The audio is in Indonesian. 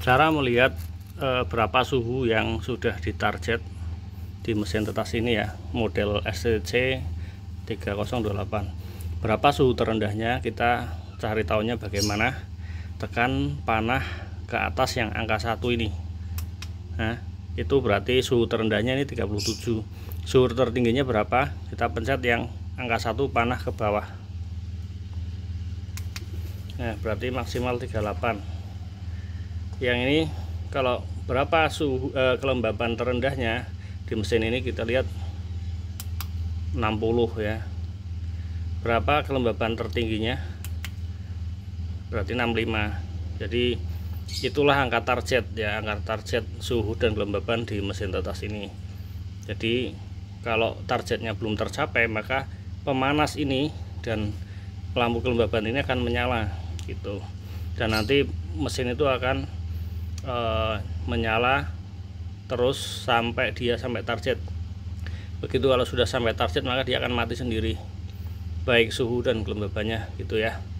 cara melihat e, berapa suhu yang sudah ditarget di mesin tetas ini ya model STC 3028 berapa suhu terendahnya kita cari tahunya bagaimana tekan panah ke atas yang angka satu ini nah itu berarti suhu terendahnya ini 37 suhu tertingginya berapa kita pencet yang angka satu panah ke bawah nah berarti maksimal 38 yang ini kalau berapa suhu eh, kelembaban terendahnya di mesin ini kita lihat 60 ya berapa kelembaban tertingginya berarti 65 jadi itulah angka target ya angka target suhu dan kelembaban di mesin tetas ini jadi kalau targetnya belum tercapai maka pemanas ini dan lampu kelembaban ini akan menyala gitu dan nanti mesin itu akan e, menyala terus sampai dia sampai target begitu kalau sudah sampai target maka dia akan mati sendiri baik suhu dan kelembabannya gitu ya